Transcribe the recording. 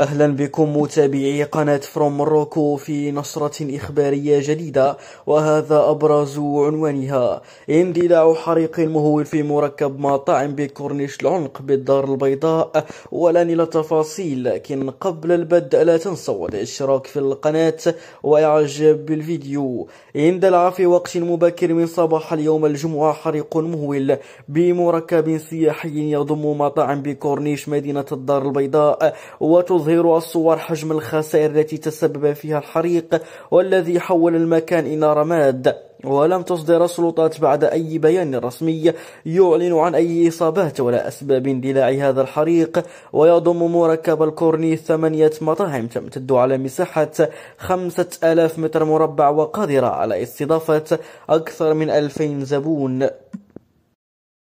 أهلا بكم متابعي قناة فروم مروكو في نشرة إخبارية جديدة وهذا أبرز عنوانها اندلاع حريق مهول في مركب مطاعم بكورنيش العنق بالدار البيضاء ولن إلى تفاصيل لكن قبل البدء لا تنسوا الاشتراك في القناة وإعجاب بالفيديو اندلع في وقت مبكر من صباح اليوم الجمعة حريق مهول بمركب سياحي يضم مطاعم بكورنيش مدينة الدار البيضاء وتظهر تظهر الصور حجم الخسائر التي تسبب فيها الحريق والذي حول المكان إلى رماد ولم تصدر السلطات بعد أي بيان رسمي يعلن عن أي إصابات ولا أسباب اندلاع هذا الحريق ويضم مركب الكورني ثمانية مطاعم تمتد على مساحة خمسة ألاف متر مربع وقادرة على استضافة أكثر من ألفين زبون